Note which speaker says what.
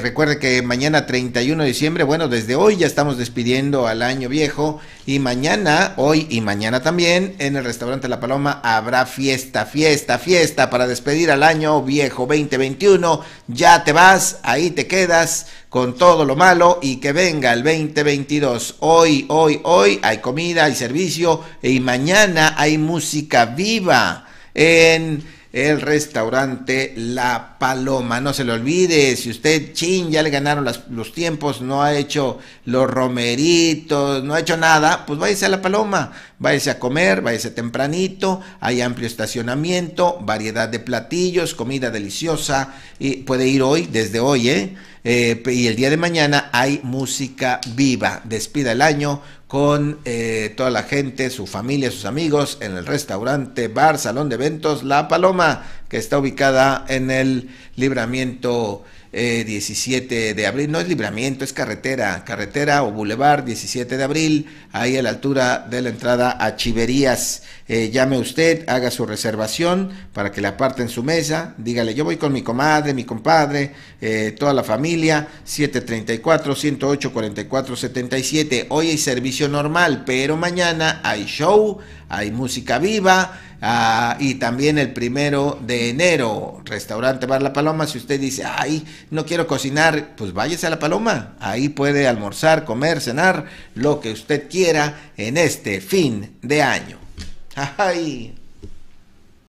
Speaker 1: recuerde que mañana 31 de diciembre, bueno, desde hoy ya estamos despidiendo al año viejo y mañana, hoy y mañana también, en el restaurante La Paloma habrá fiesta, fiesta, fiesta para despedir al año viejo 2021. Ya te vas, ahí te quedas con todo lo malo y que venga el 2022. Hoy, hoy, hoy hay comida, hay servicio y mañana hay música viva en el restaurante La Paloma. No se le olvide, si usted, chin, ya le ganaron los tiempos, no ha hecho los romeritos, no ha hecho nada, pues váyase a La Paloma váyase a comer, váyase tempranito, hay amplio estacionamiento, variedad de platillos, comida deliciosa, y puede ir hoy, desde hoy, ¿eh? eh y el día de mañana hay música viva. Despida el año con eh, toda la gente, su familia, sus amigos, en el restaurante, bar, salón de eventos La Paloma, que está ubicada en el libramiento 17 eh, de abril, no es libramiento, es carretera, carretera o bulevar 17 de abril, ahí a la altura de la entrada a Chiverías. Eh, llame usted, haga su reservación para que le aparten su mesa, dígale, yo voy con mi comadre, mi compadre, eh, toda la familia, 734-108-4477. Hoy hay servicio normal, pero mañana hay show, hay música viva Ah, y también el primero de enero, restaurante Bar La Paloma. Si usted dice, ay, no quiero cocinar, pues váyase a La Paloma. Ahí puede almorzar, comer, cenar, lo que usted quiera en este fin de año.